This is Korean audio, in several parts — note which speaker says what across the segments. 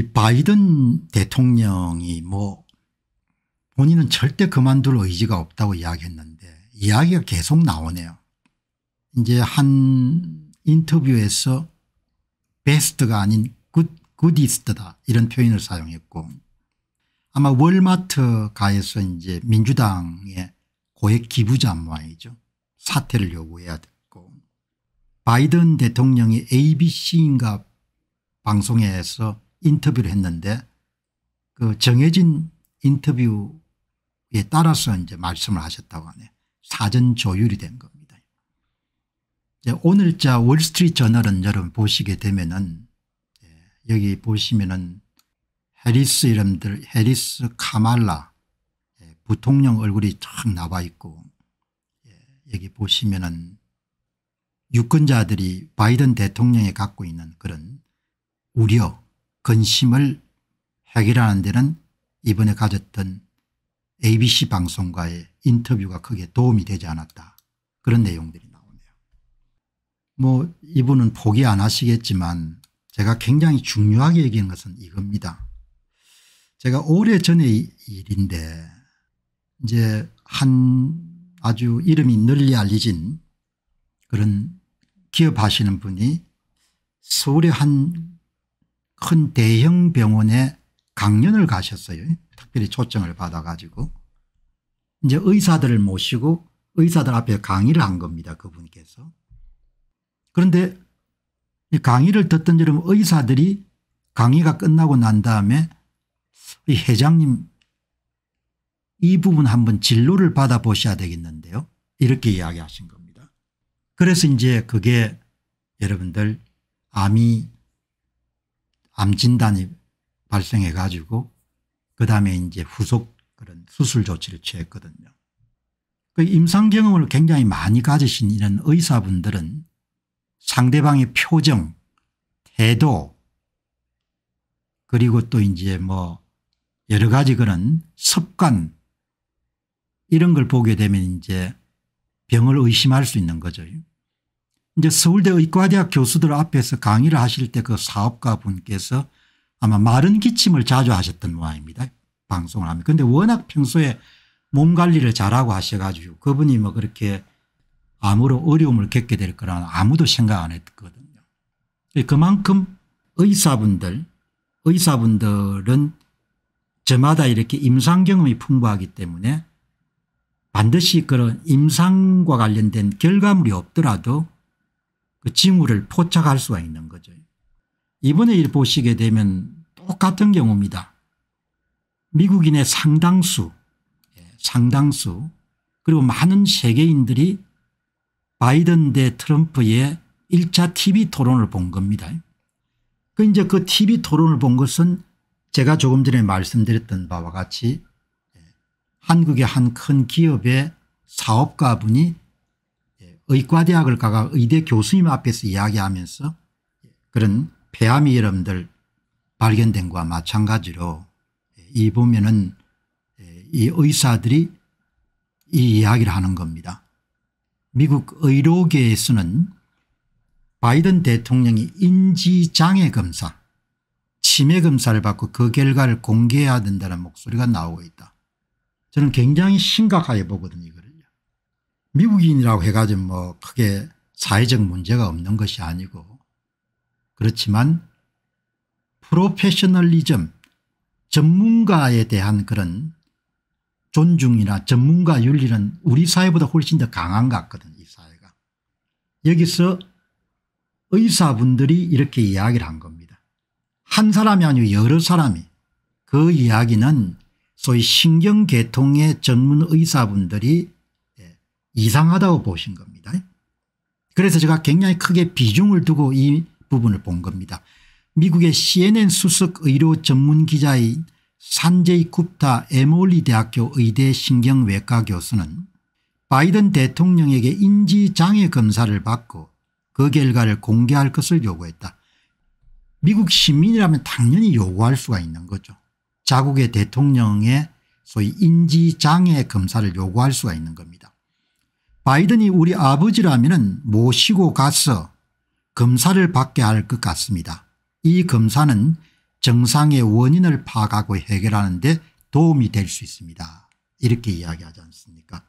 Speaker 1: 이 바이든 대통령이 뭐 본인은 절대 그만둘 의지가 없다고 이야기했는데 이야기가 계속 나오네요. 이제 한 인터뷰에서 베스트가 아닌 굿, 굿이스트다 이런 표현을 사용했고 아마 월마트 가에서 이제 민주당의 고액 기부자 모양이죠. 사퇴를 요구해야 됐고 바이든 대통령이 abc인가 방송에서 인터뷰를 했는데 그 정해진 인터뷰에 따라서 이제 말씀을 하셨다고 하네. 사전 조율이 된 겁니다. 오늘 자 월스트리트 저널은 여러분 보시게 되면은 예, 여기 보시면은 해리스 이름들 해리스 카말라 예, 부통령 얼굴이 쫙 나와 있고 예, 여기 보시면은 유권자들이 바이든 대통령이 갖고 있는 그런 우려 근심을 해결하는 데는 이번에 가졌던 abc 방송과의 인터뷰가 크게 도움이 되지 않았다 그런 내용들이 나오네요. 뭐 이분은 포기 안 하시겠지만 제가 굉장히 중요하게 얘기한 것은 이겁니다. 제가 오래전의 일인데 이제 한 아주 이름이 널리 알려진 그런 기업하시는 분이 서울의 한큰 대형 병원에 강연을 가셨어요. 특별히 초청을 받아가지고 이제 의사들을 모시고 의사들 앞에 강의를 한 겁니다. 그분께서. 그런데 강의를 듣던 여러분 의사들이 강의가 끝나고 난 다음에 이 회장님 이 부분 한번 진로를 받아보셔야 되겠는데요. 이렇게 이야기하신 겁니다. 그래서 이제 그게 여러분들 암이 암 진단이 발생해 가지고 그 다음에 이제 후속 그런 수술 조치를 취했거든요. 그 임상 경험을 굉장히 많이 가지신 이런 의사분들은 상대방의 표정, 태도 그리고 또 이제 뭐 여러 가지 그런 습관 이런 걸 보게 되면 이제 병을 의심할 수 있는 거죠. 이제 서울대 의과대학 교수들 앞에서 강의를 하실 때 그 사업가 분께서 아마 마른 기침을 자주 하셨던 모양입니다. 방송을 하면. 그런데 워낙 평소에 몸 관리를 잘하고 하셔가지고 그분이 뭐 그렇게 암으로 어려움을 겪게 될 거라는 아무도 생각 안 했거든요. 예, 그만큼 의사분들 의사분들은 저마다 이렇게 임상 경험이 풍부하기 때문에 반드시 그런 임상과 관련된 결과물이 없더라도 그 징후를 포착할 수가 있는 거죠. 이번에 일 보시게 되면 똑같은 경우입니다. 미국인의 상당수 예, 상당수 그리고 많은 세계인들이 바이든 대 트럼프의 1차 TV 토론을 본 겁니다. 그 이제 그 TV 토론을 본 것은 제가 조금 전에 말씀드렸던 바와 같이 예, 한국의 한 큰 기업의 사업가분이 의과대학을 가가 의대 교수님 앞에서 이야기하면서 그런 폐암이 여러분들 발견된 것과 마찬가지로 예, 이 보면은 예, 이 의사들이 이 이야기를 하는 겁니다. 미국 의료계에서는 바이든 대통령이 인지장애 검사 치매 검사를 받고 그 결과를 공개해야 된다는 목소리가 나오고 있다. 저는 굉장히 심각하게 보거든요. 미국인이라고 해가지고 뭐 크게 사회적 문제가 없는 것이 아니고 그렇지만 프로페셔널리즘 전문가에 대한 그런 존중이나 전문가 윤리는 우리 사회보다 훨씬 더 강한 것 같거든요. 이 사회가. 여기서 의사분들이 이렇게 이야기를 한 겁니다. 한 사람이 아니고 여러 사람이 그 이야기는 소위 신경계통의 전문 의사분들이 이상하다고 보신 겁니다. 그래서 제가 굉장히 크게 비중을 두고 이 부분을 본 겁니다. 미국의 cnn 수석 의료 전문 기자인 산제이 굽타 에몰리 대학교 의대 신경외과 교수는 바이든 대통령에게 인지장애 검사를 받고 그 결과를 공개할 것을 요구했다. 미국 시민이라면 당연히 요구할 수가 있는 거죠. 자국의 대통령의 소위 인지장애 검사를 요구할 수가 있는 겁니다. 바이든이 우리 아버지라면 모시고 가서 검사를 받게 할 것 같습니다. 이 검사는 정상의 원인을 파악하고 해결하는 데 도움이 될 수 있습니다. 이렇게 이야기하지 않습니까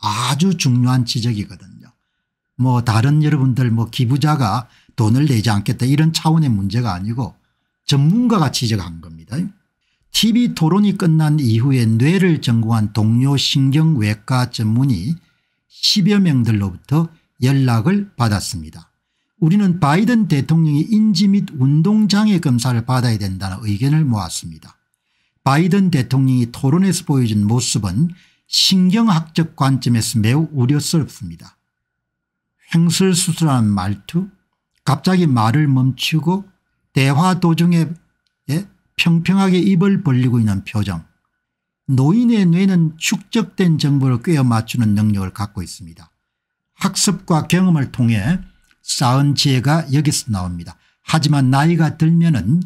Speaker 1: 아주 중요한 지적이거든요. 뭐 다른 여러분들 뭐 기부자가 돈을 내지 않겠다 이런 차원의 문제가 아니고 전문가가 지적한 겁니다. TV 토론이 끝난 이후에 뇌를 전공한 동료 신경외과 전문의 10여 명들로부터 연락을 받았습니다. 우리는 바이든 대통령이 인지 및 운동장애 검사를 받아야 된다는 의견을 모았습니다. 바이든 대통령이 토론에서 보여준 모습은 신경학적 관점에서 매우 우려스럽습니다. 횡설수설한 말투 갑자기 말을 멈추고 대화 도중에 예? 평평하게 입을 벌리고 있는 표정 노인의 뇌는 축적된 정보를 꿰어 맞추는 능력을 갖고 있습니다. 학습과 경험을 통해 쌓은 지혜가 여기서 나옵니다. 하지만 나이가 들면 은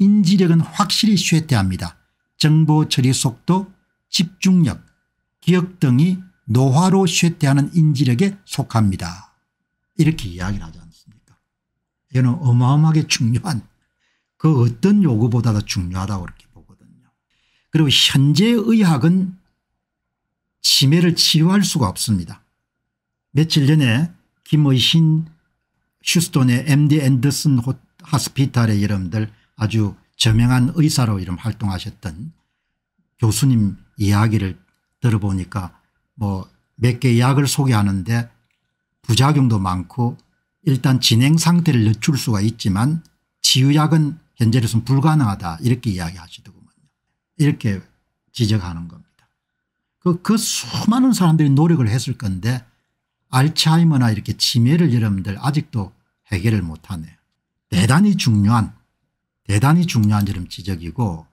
Speaker 1: 인지력은 확실히 쇠퇴합니다. 정보 처리 속도 집중력 기억 등이 노화로 쇠퇴하는 인지력에 속합니다. 이렇게 이야기를 하지 않습니까 이는 거 어마어마하게 중요한 그 어떤 요구보다 도 중요하다고 그렇게 그리고 현재 의학은 치매를 치료할 수가 없습니다. 며칠 전에 김의신 휴스톤의 MD 앤더슨 하스피탈의 여러분들 아주 저명한 의사로 이름 활동하셨던 교수님 이야기를 들어보니까 뭐 몇 개 약을 소개하는데 부작용도 많고 일단 진행 상태를 늦출 수가 있지만 치유약은 현재로서는 불가능하다 이렇게 이야기하시더군요. 이렇게 지적하는 겁니다. 그, 그 수많은 사람들이 노력을 했을 건데 알츠하이머나 이렇게 치매를 여러분들 아직도 해결을 못하네요. 대단히 중요한 대단히 중요한 이런 지적이고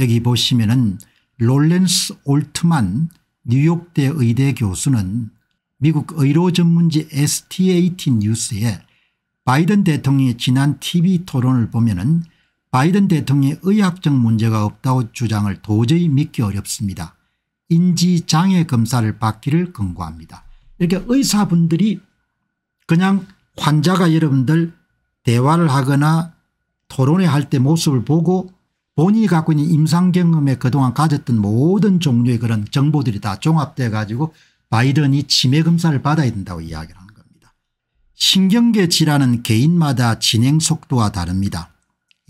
Speaker 1: 여기 보시면은 롤렌스 올트만 뉴욕대 의대 교수는 미국 의료 전문지 STAT 뉴스에 바이든 대통령의 지난 TV 토론을 보면은 바이든 대통령의 의학적 문제가 없다고 주장을 도저히 믿기 어렵습니다. 인지장애 검사를 받기를 권고합니다. 이렇게 의사분들이 그냥 환자가 여러분들 대화를 하거나 토론회 할때 모습을 보고 본인이 갖고 있는 임상경험에 그동안 가졌던 모든 종류의 그런 정보들이 다종합되어 가지고 바이든이 치매 검사를 받아야 된다고 이야기를 하는 겁니다. 신경계 질환은 개인마다 진행 속도와 다릅니다.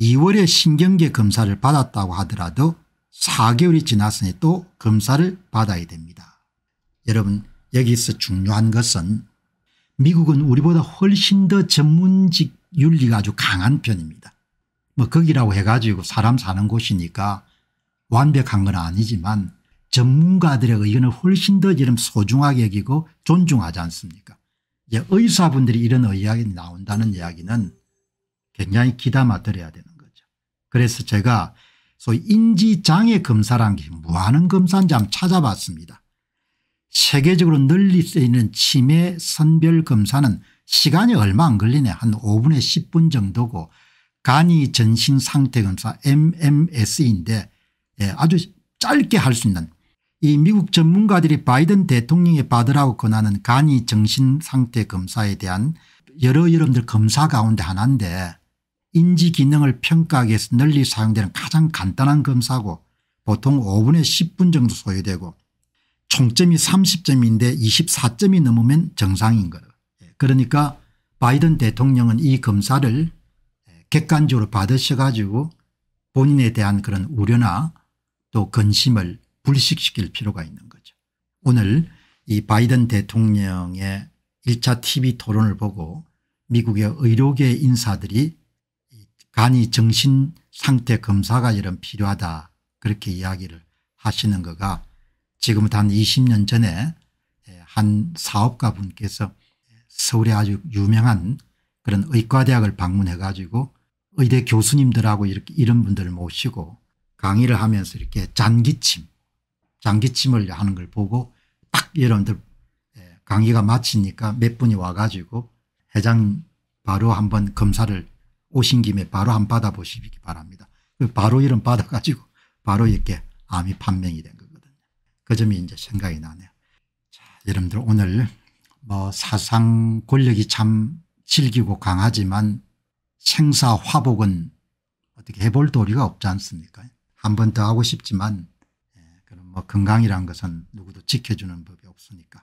Speaker 1: 2월에 신경계 검사를 받았다고 하더라도 4개월이 지났으니 또 검사를 받아야 됩니다. 여러분 여기서 중요한 것은 미국은 우리보다 훨씬 더 전문직 윤리가 아주 강한 편입니다. 뭐 거기라고 해가지고 사람 사는 곳이니까 완벽한 건 아니지만 전문가들의 의견을 훨씬 더 이런 소중하게 여기고 존중하지 않습니까 의사분들이 이런 이야기 나온다는 이야기는 굉장히 기담아 들어야 되는 그래서 제가 소위 인지장애 검사란게 뭐하는 검사인지 한번 찾아봤습니다. 세계적으로 널리 쓰이는 치매 선별 검사는 시간이 얼마 안 걸리네 한 5분에 10분 정도고 간이 전신 상태 검사 MMS인데 예, 아주 짧게 할 수 있는 이 미국 전문가들이 바이든 대통령이 받으라고 권하는 간이 정신 상태 검사에 대한 여러 여러분들 검사 가운데 하나인데 인지 기능을 평가하기 위해서 널리 사용되는 가장 간단한 검사고 보통 5분에 10분 정도 소요되고 총점이 30점인데 24점이 넘으면 정상인 거예요. 그러니까 바이든 대통령은 이 검사를 예, 객관적으로 받으셔 가지고 본인에 대한 그런 우려나 또 근심을 불식시킬 필요가 있는 거죠. 오늘 이 바이든 대통령의 1차 TV 토론을 보고 미국의 의료계 인사들이 간이 정신 상태 검사가 이런 필요하다 그렇게 이야기를 하시는 거가 지금단터한 20년 전에 한 사업가 분께서 서울에 아주 유명한 그런 의과대학을 방문해 가지고 의대 교수님들하고 이렇게 이런 분들을 모시고 강의를 하면서 이렇게 잔기침 장기침을 하는 걸 보고 딱 여러분들 예, 강의가 마치니까 몇 분이 와가지고 회장 바로 한번 검사를 오신 김에 바로 한 받아보시기 바랍니다. 그 바로 이름 받아가지고 바로 이렇게 암이 판명이 된 거거든요. 그 점이 이제 생각이 나네요. 자, 여러분들 오늘 뭐 사상 권력이 참 질기고 강하지만 생사 화복은 어떻게 해볼 도리가 없지 않습니까? 한 번 더 하고 싶지만 예, 그럼 뭐 건강이란 것은 누구도 지켜주는 법이 없으니까